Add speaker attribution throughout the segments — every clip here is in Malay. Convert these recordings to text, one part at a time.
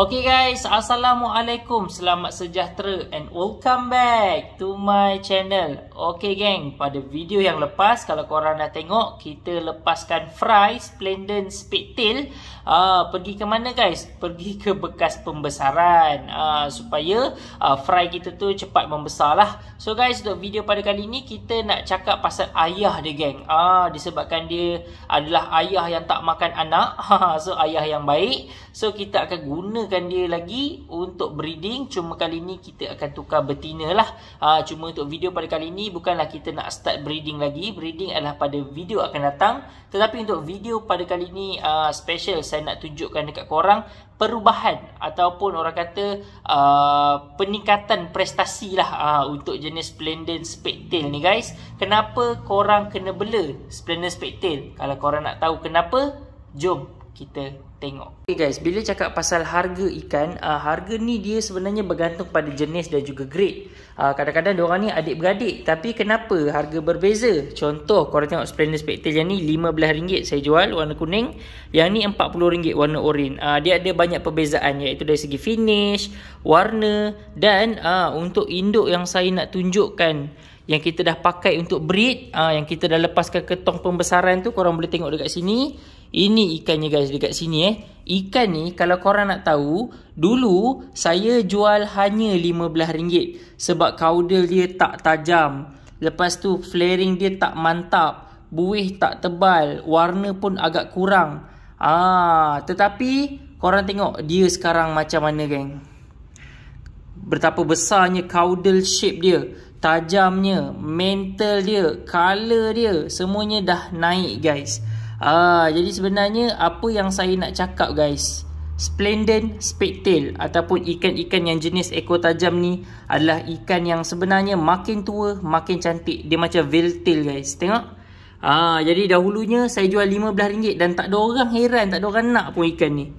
Speaker 1: Okay guys, Assalamualaikum, selamat sejahtera and welcome back to my channel Okay gang, pada video yang lepas, kalau korang dah tengok Kita lepaskan Fry, Splendon, Spittail uh, ah, Pergi ke mana guys? Pergi ke bekas pembesaran uh, Supaya uh, Fry kita tu cepat membesar lah So guys, untuk video pada kali ni, kita nak cakap pasal ayah dia gang. uh, Disebabkan dia adalah ayah yang tak makan anak ha, ha, So ayah yang baik So kita akan guna gunakan dia lagi untuk breeding cuma kali ni kita akan tukar betina lah ha, cuma untuk video pada kali ni bukanlah kita nak start breeding lagi breeding adalah pada video akan datang tetapi untuk video pada kali ni uh, special saya nak tunjukkan dekat korang perubahan ataupun orang kata uh, peningkatan prestasi lah uh, untuk jenis splendid spectail ni guys kenapa korang kena bela splendid spectail kalau korang nak tahu kenapa jom kita tengok. Okay guys, bila cakap pasal harga ikan, uh, harga ni dia sebenarnya bergantung pada jenis dan juga grade. Uh, kadang-kadang uh, orang ni adik-beradik tapi kenapa harga berbeza? Contoh, korang tengok Splendor Spectre yang ni RM15 saya jual warna kuning. Yang ni RM40 warna oran. Uh, dia ada banyak perbezaan iaitu dari segi finish, warna dan uh, untuk induk yang saya nak tunjukkan yang kita dah pakai untuk breed, uh, yang kita dah lepaskan ke tong pembesaran tu korang boleh tengok dekat sini. Ini ikannya guys dekat sini eh. Ikan ni kalau korang nak tahu, dulu saya jual hanya RM15 sebab caudal dia tak tajam. Lepas tu flaring dia tak mantap, buih tak tebal, warna pun agak kurang. Ah, tetapi korang tengok dia sekarang macam mana geng. Betapa besarnya caudal shape dia, tajamnya, mental dia, color dia, semuanya dah naik guys. Ah, jadi sebenarnya apa yang saya nak cakap guys Splendid Spectail ataupun ikan-ikan yang jenis ekor tajam ni adalah ikan yang sebenarnya makin tua makin cantik dia macam veltail guys tengok ah jadi dahulunya saya jual RM15 dan tak ada orang heran tak ada orang nak pun ikan ni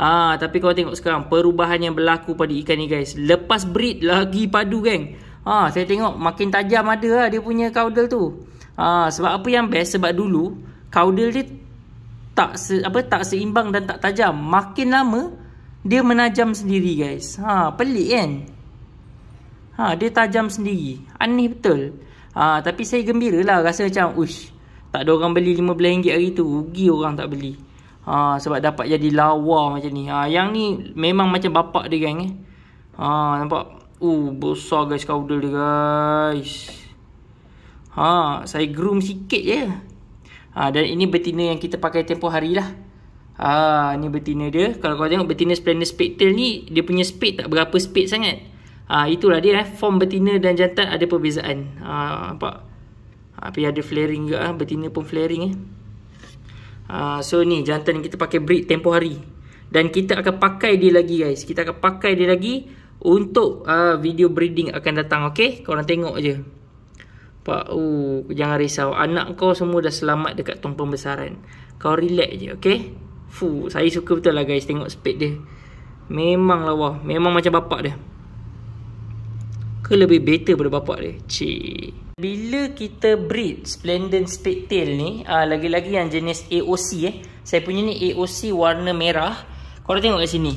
Speaker 1: ah tapi kalau tengok sekarang perubahan yang berlaku pada ikan ni guys lepas breed lagi padu geng ah saya tengok makin tajam ada lah dia punya caudal tu ah sebab apa yang best sebab dulu kaudal dia tak se, apa tak seimbang dan tak tajam. Makin lama dia menajam sendiri guys. Ha pelik kan? Ha dia tajam sendiri. Aneh betul. Ha tapi saya gembiralah rasa macam ush tak ada orang beli RM15 hari tu rugi orang tak beli. Ha sebab dapat jadi lawa macam ni. Ha yang ni memang macam bapak dia geng eh. Ha nampak uh besar guys kaudal dia guys. Ha saya groom sikit je. Ha, dan ini betina yang kita pakai tempoh hari lah. Ha, ah, ni betina dia. Kalau kau tengok betina Splendor Spectral ni, dia punya speed tak berapa spade sangat. Ha, itulah dia eh. Form betina dan jantan ada perbezaan. Ha, nampak? Ha, tapi ada flaring juga. Ha. Betina pun flaring eh. Ha, so ni jantan yang kita pakai breed tempoh hari. Dan kita akan pakai dia lagi guys. Kita akan pakai dia lagi untuk uh, video breeding akan datang. Okay? Korang tengok je. Pak U, oh, jangan risau. Anak kau semua dah selamat dekat tong pembesaran. Kau relax je, okay? Fu, saya suka betul lah guys tengok speed dia. Memang lawa. Memang macam bapak dia. Ke lebih better pada bapak dia? Cik. Bila kita breed Splendid Spectail ni ah, Lagi-lagi yang jenis AOC eh Saya punya ni AOC warna merah Korang tengok kat sini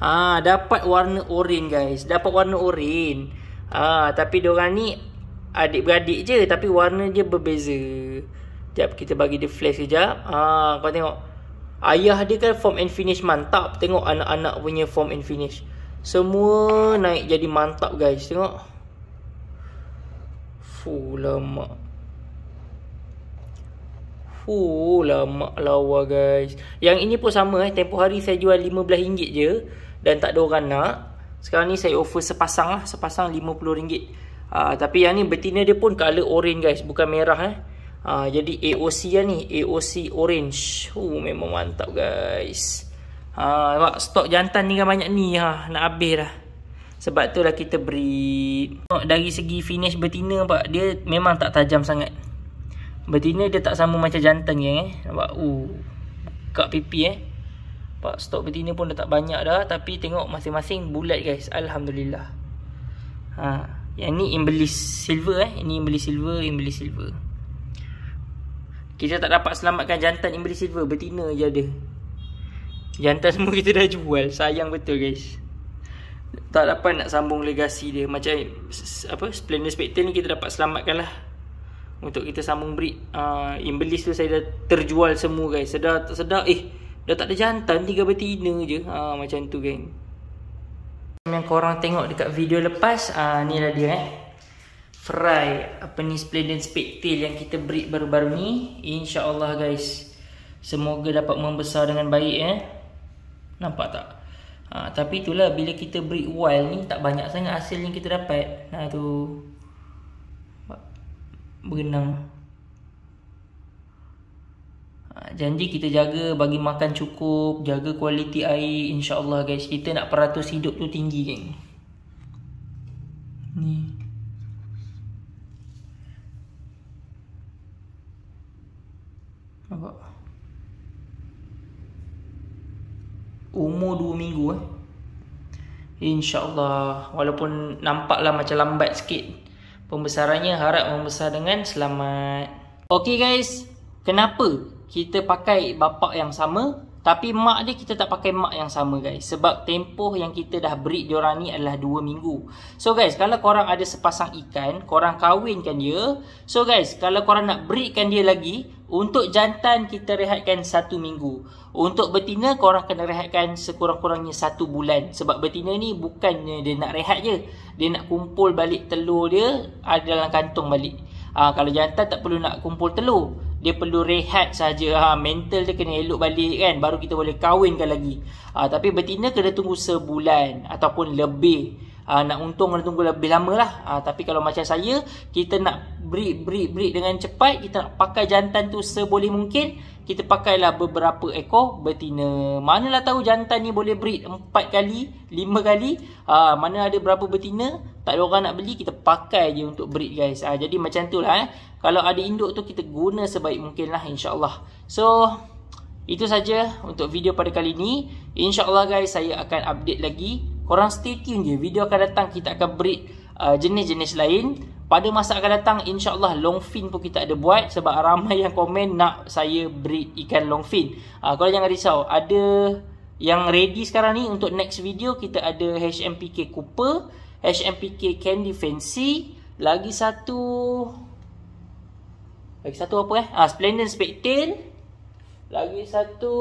Speaker 1: ha, Dapat warna oren guys Dapat warna oren ah Tapi diorang ni adik-beradik je tapi warna dia berbeza. Jap kita bagi dia flash sekejap. Ah kau tengok ayah dia kan form and finish mantap. Tengok anak-anak punya form and finish. Semua naik jadi mantap guys. Tengok. fu lama. fu lama lawa guys. Yang ini pun sama eh. Tempoh hari saya jual RM15 je dan tak ada orang nak. Sekarang ni saya offer sepasang lah, sepasang RM50. Uh, tapi yang ni betina dia pun colour orange guys. Bukan merah eh. Uh, jadi AOC lah ni. AOC orange. Uh, memang mantap guys. Uh, nampak stok jantan ni kan banyak ni. Ha. Nak habis dah. Sebab tu lah kita beri Nampak dari segi finish betina nampak. Dia memang tak tajam sangat. Betina dia tak sama macam jantan geng eh. Nampak. Uh, buka pipi eh. Nampak stok betina pun dah tak banyak dah. Tapi tengok masing-masing bulat guys. Alhamdulillah. Haa. Uh. Yang ni imbelis silver eh. Ini imbelis silver, imbelis silver. Kita tak dapat selamatkan jantan imbelis silver. Betina je ada. Jantan semua kita dah jual. Sayang betul guys. Tak dapat nak sambung legasi dia. Macam apa Splendor Spectre ni kita dapat selamatkan lah. Untuk kita sambung breed. Uh, ah, imbelis tu saya dah terjual semua guys. Sedar tak sedar. Eh dah tak ada jantan. Tiga betina je. Uh, macam tu guys yang korang tengok dekat video lepas uh, ni lah dia eh fry apa ni splendid speed tail yang kita break baru-baru ni insyaallah guys semoga dapat membesar dengan baik eh nampak tak ha, tapi itulah bila kita break wild ni tak banyak sangat hasil yang kita dapat nah tu berenang Ah, janji kita jaga bagi makan cukup, jaga kualiti air insyaallah guys. Kita nak peratus hidup tu tinggi kan. Ni. Apa? Umur 2 minggu eh. InsyaAllah Walaupun nampaklah macam lambat sikit Pembesarannya harap membesar dengan selamat Okay guys Kenapa kita pakai bapa yang sama tapi mak dia kita tak pakai mak yang sama guys sebab tempoh yang kita dah breed diorang ni adalah 2 minggu so guys kalau korang ada sepasang ikan korang kahwinkan dia so guys kalau korang nak breedkan dia lagi untuk jantan kita rehatkan 1 minggu untuk betina korang kena rehatkan sekurang-kurangnya 1 bulan sebab betina ni bukannya dia nak rehat je dia nak kumpul balik telur dia ada dalam kantung balik ha, kalau jantan tak perlu nak kumpul telur dia perlu rehat saja ha mental dia kena elok balik kan baru kita boleh kahwinkan lagi ha, tapi betina kena tunggu sebulan ataupun lebih ha, nak untung kena tunggu lebih lamalah ha, tapi kalau macam saya kita nak breed breed breed dengan cepat kita nak pakai jantan tu seboleh mungkin kita pakailah beberapa ekor betina manalah tahu jantan ni boleh breed empat kali lima kali ha, mana ada berapa betina tak ada orang nak beli kita pakai je untuk breed guys ha, jadi macam tu lah eh kalau ada induk tu kita guna sebaik mungkin lah insyaAllah. So, itu saja untuk video pada kali ini. InsyaAllah guys, saya akan update lagi. Korang stay tune je. Video akan datang, kita akan breed uh, jenis-jenis uh, lain. Pada masa akan datang, insyaAllah long fin pun kita ada buat. Sebab ramai yang komen nak saya breed ikan long fin. Uh, korang jangan risau. Ada yang ready sekarang ni untuk next video. Kita ada HMPK Cooper. HMPK Candy Fancy. Lagi satu... Lagi satu apa eh? Ah, Splendid Spectail. Lagi satu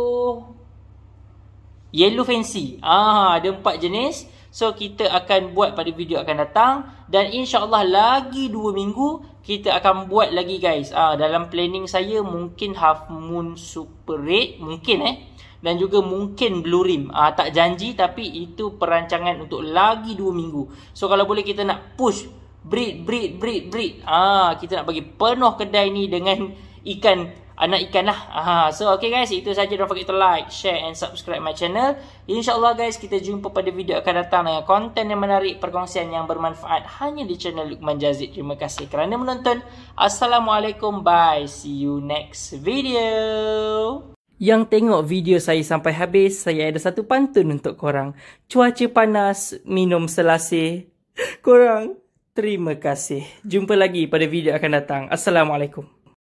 Speaker 1: Yellow Fancy. Ah, ada empat jenis. So kita akan buat pada video akan datang dan insya-Allah lagi dua minggu kita akan buat lagi guys. Ah, dalam planning saya mungkin half moon super red mungkin eh dan juga mungkin blue rim. Ah, tak janji tapi itu perancangan untuk lagi dua minggu. So kalau boleh kita nak push breed breed breed breed ah kita nak bagi penuh kedai ni dengan ikan anak ikan lah ah, so okay guys itu saja don't forget to like share and subscribe my channel insyaallah guys kita jumpa pada video akan datang dengan konten yang menarik perkongsian yang bermanfaat hanya di channel Lukman Jazid terima kasih kerana menonton assalamualaikum bye see you next video yang tengok video saya sampai habis, saya ada satu pantun untuk korang. Cuaca panas, minum selasih. Korang. Terima kasih. Jumpa lagi pada video akan datang. Assalamualaikum.